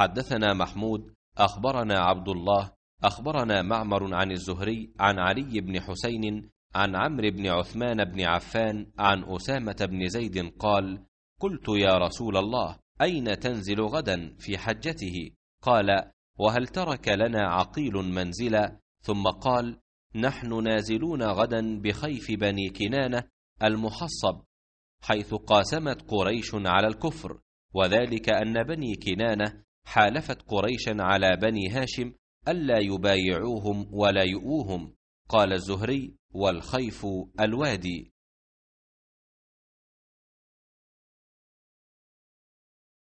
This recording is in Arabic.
حدثنا محمود اخبرنا عبد الله اخبرنا معمر عن الزهري عن علي بن حسين عن عمرو بن عثمان بن عفان عن اسامه بن زيد قال قلت يا رسول الله اين تنزل غدا في حجته قال وهل ترك لنا عقيل منزلا ثم قال نحن نازلون غدا بخيف بني كنانه المحصب حيث قاسمت قريش على الكفر وذلك ان بني كنانه حالفت قريشا على بني هاشم ألا يبايعوهم ولا يؤوهم قال الزهري والخيف الوادي